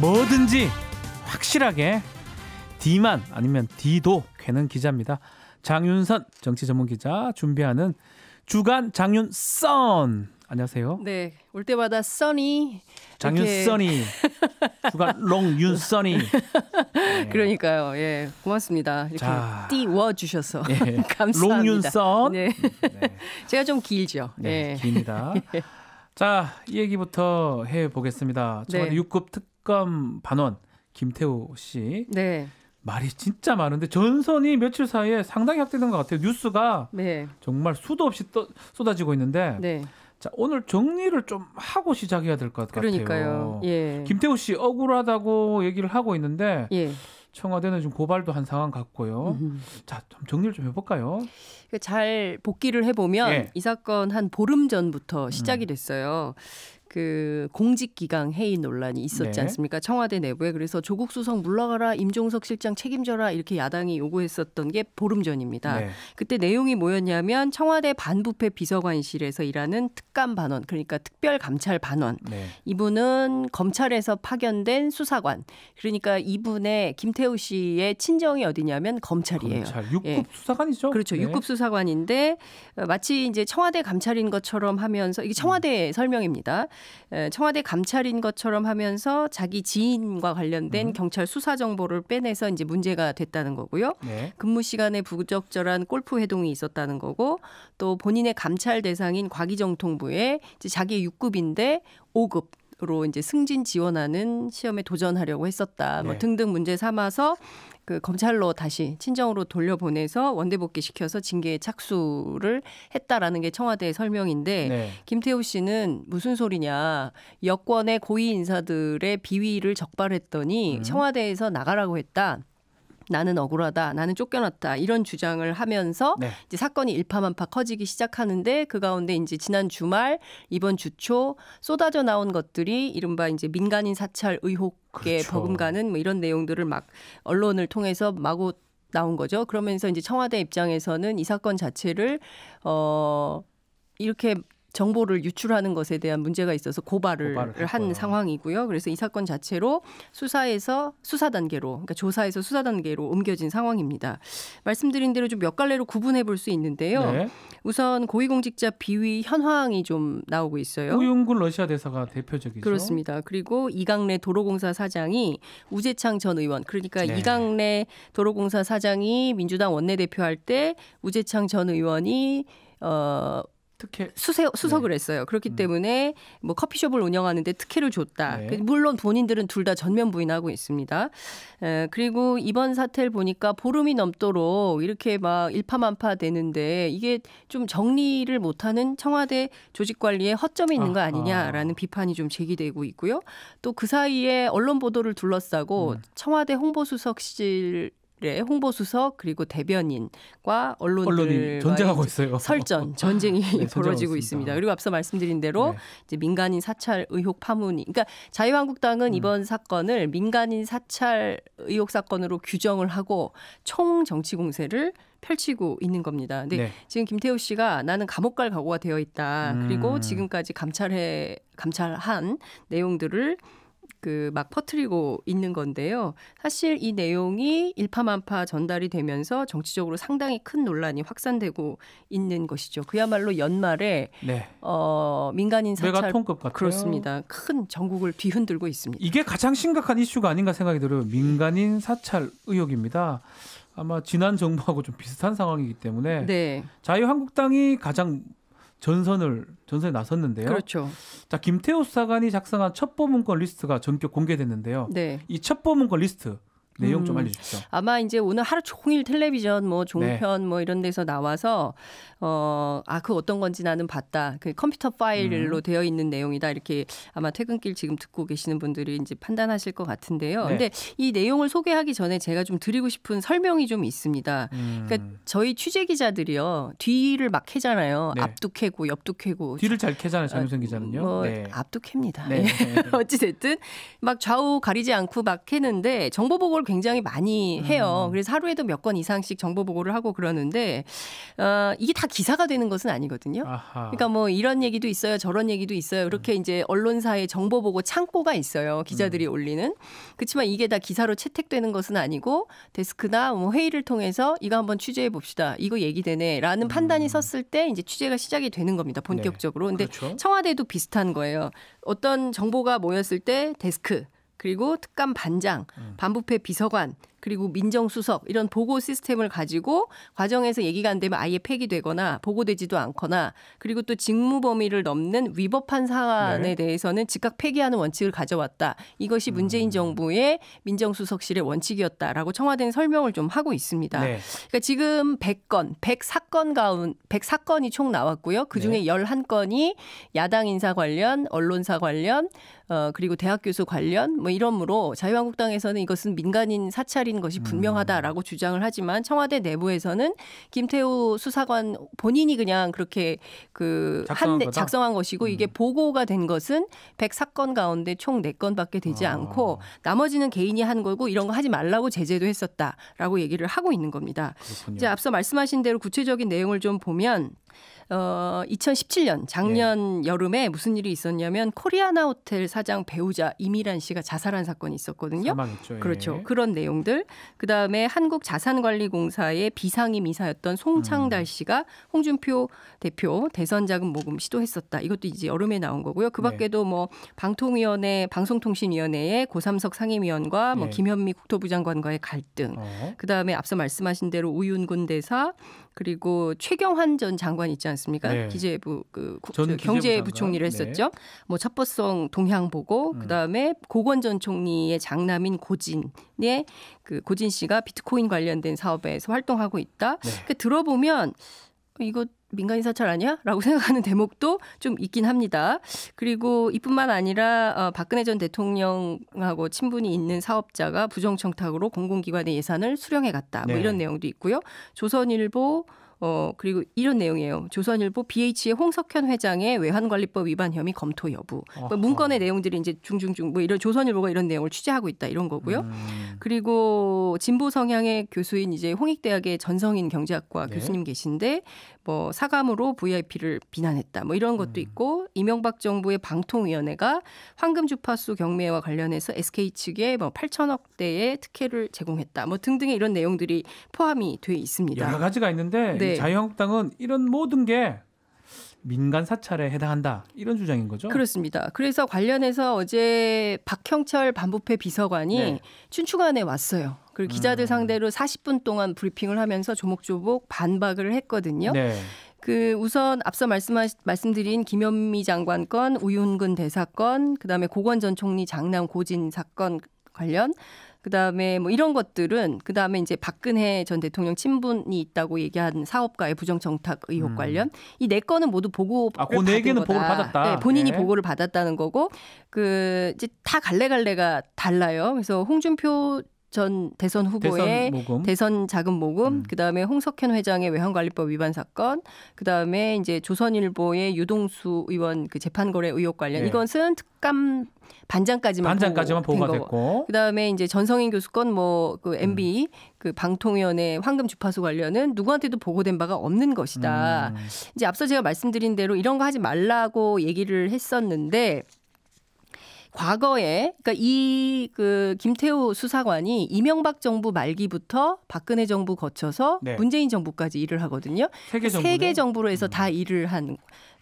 뭐든지 확실하게 D만 아니면 D도 괜한 기자입니다. 장윤선 정치 전문 기자 준비하는 주간 장윤 선 안녕하세요. 네, 올 때마다 써니 장윤 이 써니 주간 롱윤 써니 네. 그러니까요. 예, 고맙습니다. 이렇게 띄워 주셔서 예. 감사합니다. 롱윤 썬. 네. 음, 네. 제가 좀 길죠. 네, 예. 깁니다. 예. 자, 이 얘기부터 해 보겠습니다. 저번에 네. 6급 특 독감 반원 김태호 씨. 네. 말이 진짜 많은데 전선이 며칠 사이에 상당히 확대된 것 같아요. 뉴스가 네. 정말 수도 없이 떠, 쏟아지고 있는데 네. 자 오늘 정리를 좀 하고 시작해야 될 것 같아요. 그러니까요. 예. 김태우 씨 억울하다고 얘기를 하고 있는데 예. 청와대는 지금 고발도 한 상황 같고요. 음 자, 좀 정리를 좀 해볼까요? 잘복귀를 해보면 예. 이 사건 한 보름 전부터 시작이 음. 됐어요. 음. 그 공직기강 해이 논란이 있었지 네. 않습니까? 청와대 내부에 그래서 조국 수석 물러가라, 임종석 실장 책임져라 이렇게 야당이 요구했었던 게 보름 전입니다. 네. 그때 내용이 뭐였냐면 청와대 반부패 비서관실에서 일하는 특감 반원, 그러니까 특별 감찰 반원. 네. 이분은 검찰에서 파견된 수사관. 그러니까 이분의 김태우 씨의 친정이 어디냐면 검찰이에요. 검찰 6급 예. 수사관이죠. 그렇죠. 네. 6급 수사관인데 마치 이제 청와대 감찰인 것처럼 하면서 이게 청와대 음. 설명입니다. 청와대 감찰인 것처럼 하면서 자기 지인과 관련된 음. 경찰 수사 정보를 빼내서 이제 문제가 됐다는 거고요. 네. 근무 시간에 부적절한 골프 회동이 있었다는 거고 또 본인의 감찰 대상인 과기정통부에 이제 자기 6급인데 5급 로 이제 승진 지원하는 시험에 도전하려고 했었다. 뭐 네. 등등 문제 삼아서 그 검찰로 다시 친정으로 돌려보내서 원대 복귀시켜서 징계에 착수를 했다라는 게 청와대의 설명인데 네. 김태우 씨는 무슨 소리냐 여권의 고위 인사들의 비위를 적발했더니 음. 청와대에서 나가라고 했다. 나는 억울하다, 나는 쫓겨났다 이런 주장을 하면서 네. 이제 사건이 일파만파 커지기 시작하는데 그 가운데 이제 지난 주말 이번 주 초 쏟아져 나온 것들이 이른바 이제 민간인 사찰 의혹에 그렇죠. 버금가는 뭐 이런 내용들을 막 언론을 통해서 마구 나온 거죠. 그러면서 이제 청와대 입장에서는 이 사건 자체를 어 이렇게 정보를 유출하는 것에 대한 문제가 있어서 고발을, 고발을 한 상황이고요. 그래서 이 사건 자체로 수사에서 수사 단계로, 그러니까 조사에서 수사 단계로 옮겨진 상황입니다. 말씀드린 대로 좀 몇 갈래로 구분해 볼 수 있는데요. 네. 우선 고위공직자 비위 현황이 좀 나오고 있어요. 우용군 러시아 대사가 대표적이죠. 그렇습니다. 그리고 이강래 도로공사 사장이 우재창 전 의원, 그러니까 네. 이강래 도로공사 사장이 민주당 원내대표 할때 우재창 전 의원이 어, 특혜 수세, 수석을 네. 했어요. 그렇기 음. 때문에 뭐 커피숍을 운영하는데 특혜를 줬다. 네. 그 물론 본인들은 둘 다 전면 부인하고 있습니다. 에, 그리고 이번 사태를 보니까 보름이 넘도록 이렇게 막 일파만파 되는데 이게 좀 정리를 못하는 청와대 조직관리에 허점이 있는 거 아니냐라는 아 비판이 좀 제기되고 있고요. 또 그 사이에 언론 보도를 둘러싸고 음. 청와대 홍보수석실 의 예, 홍보 수석 그리고 대변인과 언론들 전쟁하고 있어요. 설전 전쟁이 네, 벌어지고 있습니다. 그리고 앞서 말씀드린 대로 네. 이제 민간인 사찰 의혹 파문이 그러니까 자유한국당은 음. 이번 사건을 민간인 사찰 의혹 사건으로 규정을 하고 총 정치 공세를 펼치고 있는 겁니다. 근데 네. 지금 김태우 씨가 나는 감옥 갈 각오가 되어 있다. 음. 그리고 지금까지 감찰해 감찰한 내용들을 그막 퍼트리고 있는 건데요. 사실 이 내용이 일파만파 전달이 되면서 정치적으로 상당히 큰 논란이 확산되고 있는 것이죠. 그야말로 연말에 네. 어, 민간인 사찰 메급 같아요. 그렇습니다. 큰 전국을 뒤흔들고 있습니다. 이게 가장 심각한 이슈가 아닌가 생각이 들어요. 민간인 사찰 의혹입니다. 아마 지난 정부하고 좀 비슷한 상황이기 때문에 네. 자유한국당이 가장 전선을 전선에 나섰는데요. 그렇죠. 자 김태호 수사관이 작성한 첩보 문건 리스트가 전격 공개됐는데요. 네. 이 첩보 문건 리스트 내용 좀 음. 알려주십시오. 아마 이제 오늘 하루 종일 텔레비전 뭐 네. 종편 네. 뭐 이런 데서 나와서 어 아 그 어떤 건지 나는 봤다. 그 컴퓨터 파일로 음. 되어 있는 내용이다. 이렇게 아마 퇴근길 지금 듣고 계시는 분들이 이제 판단하실 것 같은데요. 네. 근데 이 내용을 소개하기 전에 제가 좀 드리고 싶은 설명이 좀 있습니다. 그러니까 음. 그러니까 저희 취재 기자들이요 뒤를 막 캐잖아요. 네. 앞도 캐고 옆도 캐고 뒤를 잘 캐잖아요. 장윤선 아, 기자는요. 뭐 앞도 캡니다. 어찌 됐든 막 좌우 가리지 않고 막 캐는데 정보 보고를 보고를 굉장히 많이 해요. 음. 그래서 하루에도 몇 건 이상씩 정보 보고를 하고 그러는데 어, 이게 다 기사가 되는 것은 아니거든요. 아하. 그러니까 뭐 이런 얘기도 있어요, 저런 얘기도 있어요. 이렇게 음. 이제 언론사의 정보 보고 창고가 있어요. 기자들이 음. 올리는. 그렇지만 이게 다 기사로 채택되는 것은 아니고 데스크나 뭐 회의를 통해서 이거 한번 취재해 봅시다. 이거 얘기되네라는 판단이 음. 섰을 때 이제 취재가 시작이 되는 겁니다. 네. 본격적으로. 네. 근데 그렇죠. 청와대도 비슷한 거예요. 어떤 정보가 모였을 때 데스크 그리고 특감 반장, 음. 반부패 비서관, 그리고 민정수석 이런 보고 시스템을 가지고 과정에서 얘기가 안 되면 아예 폐기되거나 보고되지도 않거나 그리고 또 직무 범위를 넘는 위법한 사안에 네. 대해서는 즉각 폐기하는 원칙을 가져왔다. 이것이 문재인 음. 정부의 민정수석실의 원칙이었다라고 청와대는 설명을 좀 하고 있습니다. 네. 그러니까 지금 100건, 100사건 가운 100사건이 총 나왔고요. 그중에 네. 11건이 야당 인사 관련, 언론사 관련, 어 그리고 대학 교수 관련 뭐 이러므로 자유한국당에서는 이것은 민간인 사찰이 사라진 것이 음. 분명하다라고 음. 주장을 하지만 청와대 내부에서는 김태우 수사관 본인이 그냥 그렇게 그 작성한, 한, 작성한 것이고 음. 이게 보고가 된 것은 100사건 가운데 총 4건밖에 되지 아. 않고 나머지는 개인이 한 거고 이런 거 하지 말라고 제재도 했었다라고 얘기를 하고 있는 겁니다. 그렇군요. 이제 앞서 말씀하신 대로 구체적인 내용을 좀 보면 어, 2017년 작년 네. 여름에 무슨 일이 있었냐면 코리아나 호텔 사장 배우자 이미란 씨가 자살한 사건이 있었거든요. 사망했죠. 예. 그렇죠. 그런 내용들. 그다음에 한국 자산관리공사의 비상임 이사였던 송창달 음. 씨가 홍준표 대표 대선 자금 모금 시도했었다. 이것도 이제 여름에 나온 거고요. 그 네. 밖에도 네. 뭐 방통위원회 방송통신위원회의 고삼석 상임위원과 뭐 네. 김현미 국토부 장관과의 갈등. 어. 그다음에 앞서 말씀하신 대로 우윤군 대사 그리고 최경환 전 장관 있지 않습니까? 네. 기재부 그 경제부총리를 했었죠. 네. 뭐 첩보성 동향 보고 음. 그다음에 고건 전 총리의 장남인 고진의 그 고진 씨가 비트코인 관련된 사업에서 활동하고 있다. 네. 그 들어보면 이거 민간인 사찰 아니야? 라고 생각하는 대목도 좀 있긴 합니다. 그리고 이뿐만 아니라 어, 박근혜 전 대통령하고 친분이 있는 사업자가 부정청탁으로 공공기관의 예산을 수령해 갔다. 뭐 네. 이런 내용도 있고요. 조선일보 어, 그리고 이런 내용이에요. 조선일보 BH의 홍석현 회장의 외환관리법 위반 혐의 검토 여부. 그러니까 문건의 내용들이 이제 중중중 뭐 이런 조선일보가 이런 내용을 취재하고 있다 이런 거고요. 음. 그리고 진보 성향의 교수인 이제 홍익대학의 전성인 경제학과 네. 교수님 계신데 뭐 사감으로 VIP를 비난했다. 뭐 이런 것도 음. 있고 음. 이명박 정부의 방통위원회가 황금 주파수 경매와 관련해서 SK 측에 뭐 8천억 대의 특혜를 제공했다. 뭐 등등의 이런 내용들이 포함이 돼 있습니다. 여러 가지가 있는데 네. 네. 자유한국당은 이런 모든 게 민간 사찰에 해당한다 이런 주장인 거죠? 그렇습니다. 그래서 관련해서 어제 박형철 반부패 비서관이 네. 춘추관에 왔어요. 그리고 기자들 음. 상대로 40분 동안 브리핑을 하면서 조목조목 반박을 했거든요. 네. 그 우선 앞서 말씀하, 말씀드린 김현미 장관 건, 우윤근 대사 건, 그다음에 고건 전 총리 장남 고진 사건 관련 그다음에 뭐 이런 것들은 그다음에 이제 박근혜 전 대통령 친분이 있다고 얘기한 사업가의 부정 정탁 의혹 음. 관련 이 네 건은 모두 보고 아, 그 네 개는 거다. 보고를 받았다. 네, 본인이 네. 보고를 받았다는 거고 그 이제 다 갈래갈래가 달라요. 그래서 홍준표 전 대선 후보의 대선, 대선 자금 모금, 음. 그다음에 홍석현 회장의 외환관리법 위반 사건, 그다음에 이제 조선일보의 유동수 의원 그 재판거래 의혹 관련 네. 이것은 특감 반장까지만 반장까지만 보고, 보고가 됐고 그다음에 이제 전성인 교수 건뭐그 MB 음. 그 방통위원회 황금 주파수 관련은 누구한테도 보고된 바가 없는 것이다. 음. 이제 앞서 제가 말씀드린 대로 이런 거 하지 말라고 얘기를 했었는데 과거에 그러니까 이 그 김태호 수사관이 이명박 정부 말기부터 박근혜 정부 거쳐서 네. 문재인 정부까지 일을 하거든요. 세계 그러니까 정부로 해서 음. 다 일을 한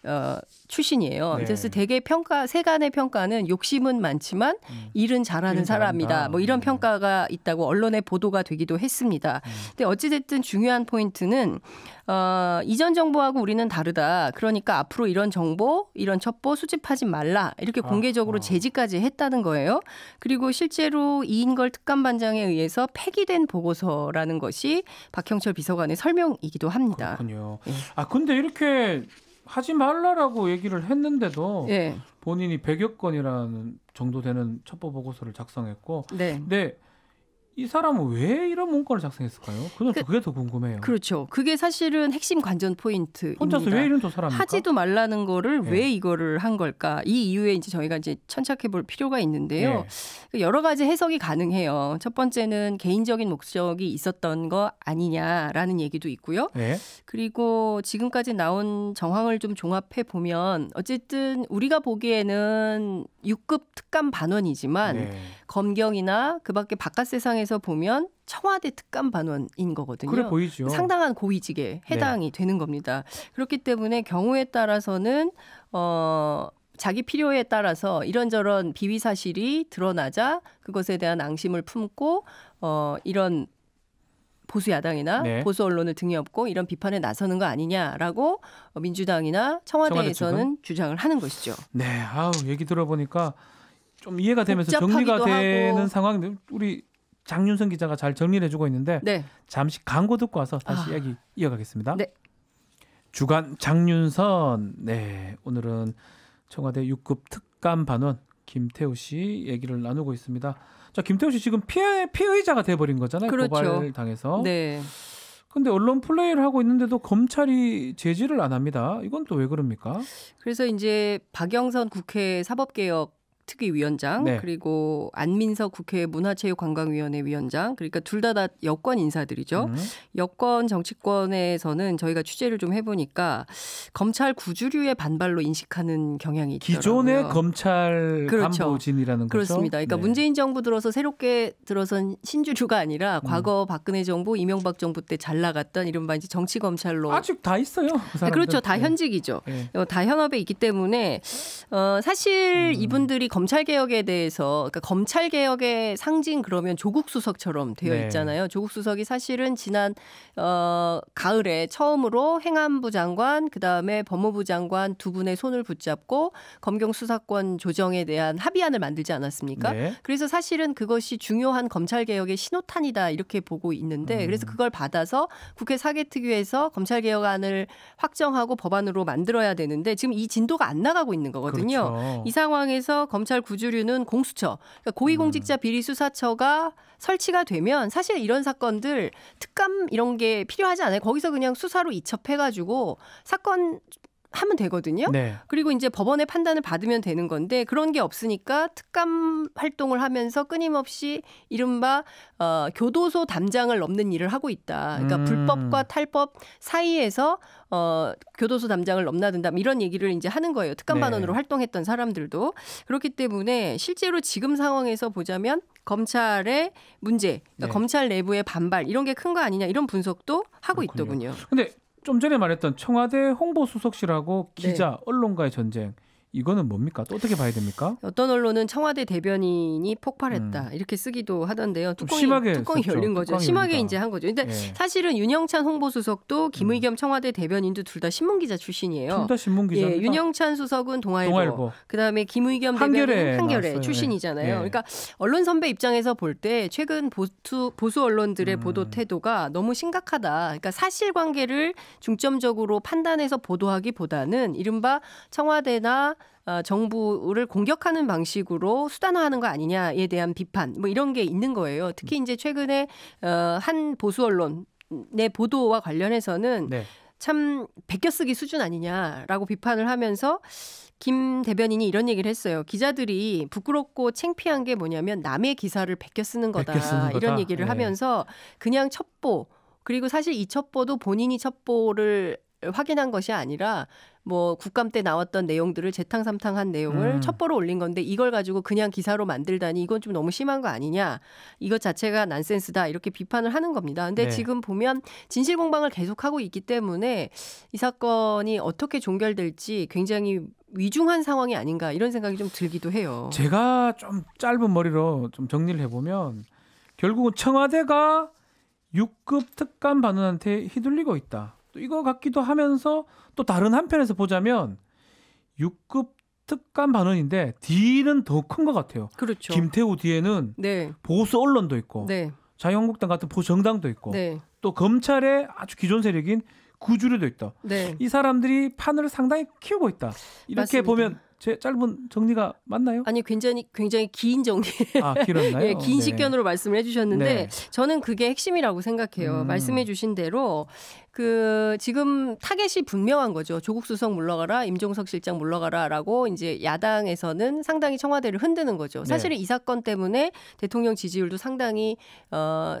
어, 출신이에요. 네. 그래서 되게 평가 세간의 평가는 욕심은 많지만 음. 일은 잘하는 사람이다. 잘한다. 뭐 이런 네. 평가가 있다고 언론에 보도가 되기도 했습니다. 음. 근데 어찌 됐든 중요한 포인트는 어, 이전 정보하고 우리는 다르다. 그러니까 앞으로 이런 정보, 이런 첩보 수집하지 말라. 이렇게 아, 공개적으로 어, 어. 제지까지 했다는 거예요. 그리고 실제로 이인걸 특감반장에 의해서 폐기된 보고서라는 것이 박형철 비서관의 설명이기도 합니다. 그렇군요. 예. 아 근데 이렇게 하지 말라라고 얘기를 했는데도 예. 본인이 100여 건이라는 정도 되는 첩보 보고서를 작성했고 네. 근데 이 사람은 왜 이런 문건을 작성했을까요? 그 그, 게더 궁금해요. 그렇죠. 그게 사실은 핵심 관전 포인트. 혼자서 왜 이런 조사를 하지도 말라는 거를 네. 왜 예. 이거를 한 걸까? 이 이유에 이제 저희가 이제 천착해 볼 필요가 있는데요. 네. 여러 가지 해석이 가능해요. 첫 번째는 개인적인 목적이 있었던 거 아니냐라는 얘기도 있고요. 네. 그리고 지금까지 나온 정황을 좀 종합해 보면 어쨌든 우리가 보기에는 6급 특감 반원이지만 네. 검경이나 그 밖에 바깥 세상에 입장에서 보면 청와대 특감 반원인 거거든요. 그래 보이죠. 상당한 고위직에 해당이 네. 되는 겁니다. 그렇기 때문에 경우에 따라서는 어 자기 필요에 따라서 이런저런 비위 사실이 드러나자 그것에 대한 앙심을 품고 어 이런 보수 야당이나 네. 보수 언론을 등에 업고 이런 비판에 나서는 거 아니냐라고 민주당이나 청와대에서는 청와대 주장을 하는 것이죠. 네, 아우 얘기 들어보니까 좀 이해가 되면서 정리가 하고. 되는 상황. 우리 장윤선 기자가 잘 정리를 해주고 있는데 네. 잠시 광고 듣고 와서 다시 아. 이야기 이어가겠습니다. 네. 주간 장윤선 네 오늘은 청와대 6급 특감 반원 김태우 씨 얘기를 나누고 있습니다. 자 김태우 씨 지금 피해 피의자가 돼버린 거잖아요 그렇죠. 고발 당해서. 네. 근데 언론 플레이를 하고 있는데도 검찰이 제지를 안 합니다. 이건 또 왜 그럽니까? 그래서 이제 박영선 국회 사법개혁 특위위원장 네. 그리고 안민석 국회 문화체육관광위원회 위원장 그러니까 둘 다 다 여권 인사들이죠. 음. 여권 정치권에서는 저희가 취재를 좀 해보니까 검찰 구주류의 반발로 인식하는 경향이 있더라고요. 기존의 검찰 그렇죠. 간부진이라는 거죠. 그렇습니다. 그러니까 네. 문재인 정부 들어서 새롭게 들어선 신주류가 아니라 과거 음. 박근혜 정부, 이명박 정부 때 잘 나갔던 이른바 이제 정치 검찰로 아직 다 있어요. 그 그렇죠. 다 현직이죠. 네. 다 현업에 있기 때문에 어, 사실 음. 이분들이 검찰 개혁에 대해서 그러니까 검찰 개혁의 상징 그러면 조국 수석처럼 되어 네. 있잖아요. 네. 조국 수석이 사실은 지난 어 가을에 처음으로 행안부 장관 그다음에 법무부 장관 두 분의 손을 붙잡고 검경 수사권 조정에 대한 합의안을 만들지 않았습니까? 네. 그래서 사실은 그것이 중요한 검찰 개혁의 신호탄이다 이렇게 보고 있는데 음. 그래서 그걸 받아서 국회 사개특위에서 검찰 개혁안을 확정하고 법안으로 만들어야 되는데 지금 이 진도가 안 나가고 있는 거거든요. 그렇죠. 이 상황에서 검 검찰 구조류는 공수처, 그러니까 고위공직자 음. 비리 수사처가 설치가 되면 사실 이런 사건들 특감 이런 게 필요하지 않아요. 거기서 그냥 수사로 이첩해가지고 사건 하면 되거든요. 네. 그리고 이제 법원의 판단을 받으면 되는 건데 그런 게 없으니까 특감 활동을 하면서 끊임없이 이른바 어, 교도소 담장을 넘는 일을 하고 있다. 그러니까 음. 불법과 탈법 사이에서 어, 교도소 담장을 넘나든다 이런 얘기를 이제 하는 거예요. 특감 네. 반원으로 네. 활동했던 사람들도 그렇기 때문에 실제로 지금 상황에서 보자면 검찰의 문제, 그러니까 네. 검찰 내부의 반발 이런 게 큰 거 아니냐 이런 분석도 하고 그렇군요. 있더군요. 근데 좀 전에 말했던 청와대 홍보수석실하고 기자, 네. 언론과의 전쟁 이거는 뭡니까? 또 어떻게 봐야 됩니까? 어떤 언론은 청와대 대변인이 폭발했다 음. 이렇게 쓰기도 하던데요. 뚜껑이, 심하게 뚜껑이 열린 거죠. 심하게 이제 한 거죠. 근데 예. 사실은 윤영찬 홍보수석도 김의겸 음. 청와대 대변인도 둘 다 신문기자 출신이에요. 둘 다 신문기자. 예, 윤영찬 수석은 동아일보, 동아일보. 그다음에 김의겸 대변인은 한겨레 나왔어요. 예. 출신이잖아요. 그러니까 예. 그러니까 언론 선배 입장에서 볼 때 최근 보수, 보수 언론들의 음. 보도 태도가 너무 심각하다. 그러니까 사실관계를 중점적으로 판단해서 보도하기보다는 이른바 청와대나 어, 정부를 공격하는 방식으로 수단화하는 거 아니냐에 대한 비판 뭐 이런 게 있는 거예요. 특히 이제 최근에 어, 한 보수 언론의 보도와 관련해서는 네. 참 베껴쓰기 수준 아니냐라고 비판을 하면서 김 대변인이 이런 얘기를 했어요. 기자들이 부끄럽고 창피한 게 뭐냐면 남의 기사를 베껴 쓰는 거다. 베껴 이런 얘기를 네. 하면서 그냥 첩보 그리고 사실 이 첩보도 본인이 첩보를 확인한 것이 아니라 뭐 국감 때 나왔던 내용들을 재탕삼탕한 내용을 음. 첩보로 올린 건데 이걸 가지고 그냥 기사로 만들다니 이건 좀 너무 심한 거 아니냐 이것 자체가 난센스다 이렇게 비판을 하는 겁니다. 근데 네. 지금 보면 진실 공방을 계속하고 있기 때문에 이 사건이 어떻게 종결될지 굉장히 위중한 상황이 아닌가 이런 생각이 좀 들기도 해요. 제가 좀 짧은 머리로 좀 정리를 해보면 결국은 청와대가 6급 특감 반원한테 휘둘리고 있다. 또 이거 같기도 하면서 또 다른 한편에서 보자면 6급 특감 반원인데 D는 더 큰 것 같아요. 그렇죠. 김태우 뒤에는 네. 보수 언론도 있고 네. 자유한국당 같은 보수 정당도 있고 네. 또 검찰의 아주 기존 세력인 구주류도 있다. 네. 이 사람들이 판을 상당히 키우고 있다. 이렇게 맞습니다. 보면 제 짧은 정리가 맞나요? 아니 굉장히 굉장히 긴 정리. 아 길었나요? 예, 긴 네. 식견으로 말씀을 해주셨는데 네. 저는 그게 핵심이라고 생각해요. 음. 말씀해주신 대로 그 지금 타겟이 분명한 거죠. 조국 수석 물러가라, 임종석 실장 물러가라라고 이제 야당에서는 상당히 청와대를 흔드는 거죠. 사실은 네. 이 사건 때문에 대통령 지지율도 상당히 어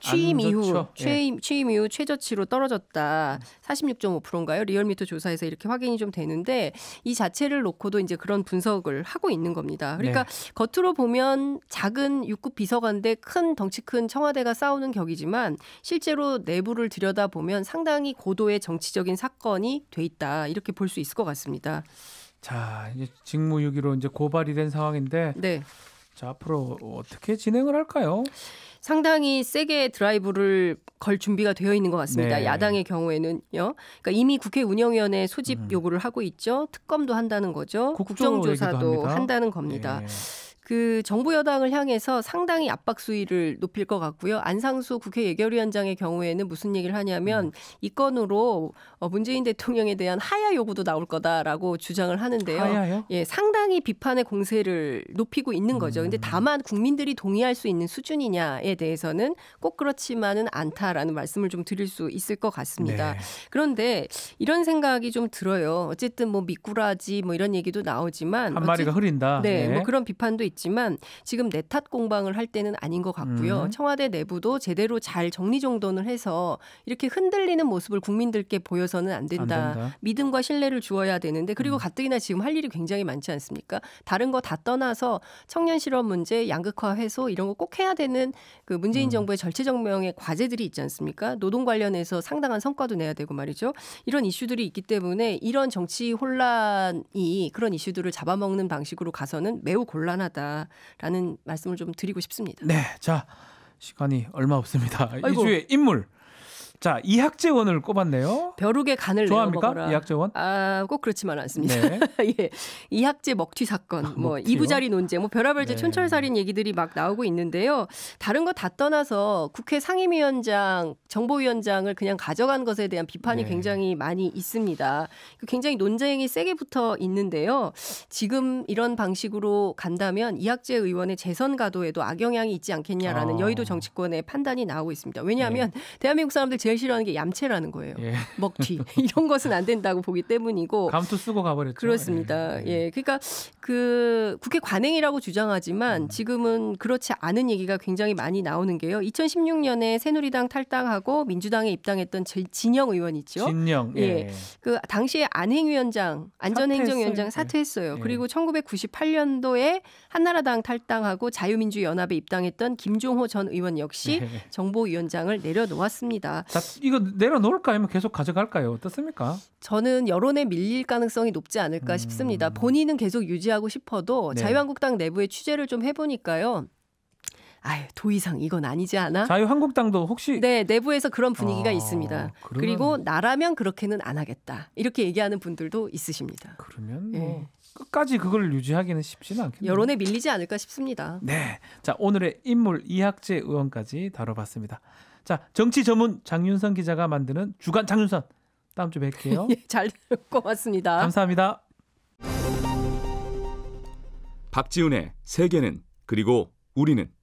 취임 이후 예. 취임, 예. 취임 이후 최저치로 떨어졌다. 46.5%인가요? 리얼미터 조사에서 이렇게 확인이 좀 되는데 이 자체를 놓고도 이제 그런 분석을 하고 있는 겁니다. 그러니까 네. 겉으로 보면 작은 육급 비서관대 큰 덩치 큰 청와대가 싸우는 격이지만 실제로 내부를 들여다보면 상당히 고도의 정치적인 사건이 돼 있다. 이렇게 볼 수 있을 것 같습니다. 자, 이제 직무유기로 이제 고발이 된 상황인데 네. 자, 앞으로 어떻게 진행을 할까요? 상당히 세게 드라이브를 걸 준비가 되어 있는 것 같습니다. 네. 야당의 경우에는요. 그러니까 이미 국회 운영위원회 소집 음. 요구를 하고 있죠. 특검도 한다는 거죠. 국정조사도 한다는 겁니다. 네. 그 정부 여당을 향해서 상당히 압박 수위를 높일 것 같고요. 안상수 국회 예결위원장의 경우에는 무슨 얘기를 하냐면 음. 이 건으로 어, 문재인 대통령에 대한 하야 요구도 나올 거다라고 주장을 하는데요. 하야요? 예, 상당히 비판의 공세를 높이고 있는 거죠. 음. 근데 다만 국민들이 동의할 수 있는 수준이냐에 대해서는 꼭 그렇지만은 않다라는 말씀을 좀 드릴 수 있을 것 같습니다. 네. 그런데 이런 생각이 좀 들어요. 어쨌든 뭐 미꾸라지 뭐 이런 얘기도 나오지만 한 마리가 어째... 흐린다. 네, 뭐 네, 뭐 그런 비판도 있 있지만 지금 내 탓 공방을 할 때는 아닌 것 같고요. 음. 청와대 내부도 제대로 잘 정리정돈을 해서 이렇게 흔들리는 모습을 국민들께 보여서는 안 된다. 안 된다. 믿음과 신뢰를 주어야 되는데 그리고 음. 가뜩이나 지금 할 일이 굉장히 많지 않습니까? 다른 거 다 떠나서 청년 실업 문제, 양극화 해소 이런 거 꼭 해야 되는 그 문재인 음. 정부의 절체정명의 과제들이 있지 않습니까? 노동 관련해서 상당한 성과도 내야 되고 말이죠. 이런 이슈들이 있기 때문에 이런 정치 혼란이 그런 이슈들을 잡아먹는 방식으로 가서는 매우 곤란하다. 않을라는 말씀을 좀 드리고 싶습니다. 네. 자, 시간이 얼마 없습니다. 이주의 인물 자, 이학재원을 꼽았네요. 벼룩의 간을 좋아합니까? 내어 이학재원? 아, 꼭 그렇지만 않습니다. 네. 예. 이학재 먹튀 사건, 아, 뭐 먹튀요? 이부자리 논쟁, 뭐벼 별의별 네. 촌철살인 얘기들이 막 나오고 있는데요. 다른 거 다 떠나서 국회 상임위원장, 정보위원장을 그냥 가져간 것에 대한 비판이 네. 굉장히 많이 있습니다. 그 굉장히 논쟁이 세게 붙어 있는데요. 지금 이런 방식으로 간다면 이학재 의원의 재선 가도에도 악영향이 있지 않겠냐라는 아. 여의도 정치권의 판단이 나오고 있습니다. 왜냐하면 네. 대한민국 사람들 제일 싫어하는 게 얌체라는 거예요. 예. 먹튀 이런 것은 안 된다고 보기 때문이고 감투 쓰고 가버렸죠. 그렇습니다. 예. 예. 예. 그러니까 그 국회 관행이라고 주장하지만 음. 지금은 그렇지 않은 얘기가 굉장히 많이 나오는 게요. 2016년에 새누리당 탈당하고 민주당에 입당했던 제, 진영 의원 이죠 진영. 예. 예. 그 당시에 안행위원장 안전행정위원장 사퇴했어요. 예. 그리고 1998년도에 한나라당 탈당하고 자유민주연합에 입당했던 김종호 전 의원 역시 예. 정보위원장을 내려놓았습니다. 자, 이거 내려놓을까 아니면 계속 가져갈까요? 어떻습니까? 저는 여론에 밀릴 가능성이 높지 않을까 음. 싶습니다. 본인은 계속 유지하고 싶어도 네. 자유한국당 내부의 취재를 좀 해보니까요. 아유, 도의상 이건 아니지 않아? 자유한국당도 혹시 네, 내부에서 그런 분위기가 아, 있습니다. 그러면... 그리고 나라면 그렇게는 안 하겠다. 이렇게 얘기하는 분들도 있으십니다. 그러면 뭐 네. 끝까지 그걸 유지하기는 쉽지는 않겠네요. 여론에 밀리지 않을까 싶습니다. 네. 자, 오늘의 인물 이학재 의원까지 다뤄봤습니다. 자, 정치 전문 장윤선 기자가 만드는 주간 장윤선. 다음 주에 뵐게요. 예, 잘 고맙습니다. 감사합니다. 박지훈의 세계는 그리고 우리는